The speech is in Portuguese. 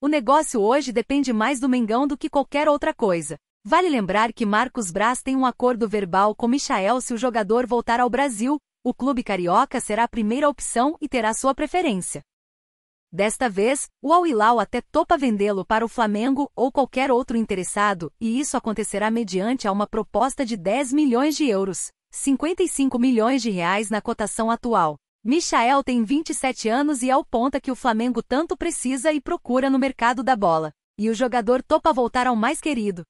O negócio hoje depende mais do Mengão do que qualquer outra coisa. Vale lembrar que Marcos Braz tem um acordo verbal com Michael se o jogador voltar ao Brasil, o clube carioca será a primeira opção e terá sua preferência. Desta vez, o Al-Hilal até topa vendê-lo para o Flamengo ou qualquer outro interessado, e isso acontecerá mediante a uma proposta de 10 milhões de euros, 55 milhões de reais na cotação atual. Michael tem 27 anos e é o ponta que o Flamengo tanto precisa e procura no mercado da bola. E o jogador topa voltar ao mais querido,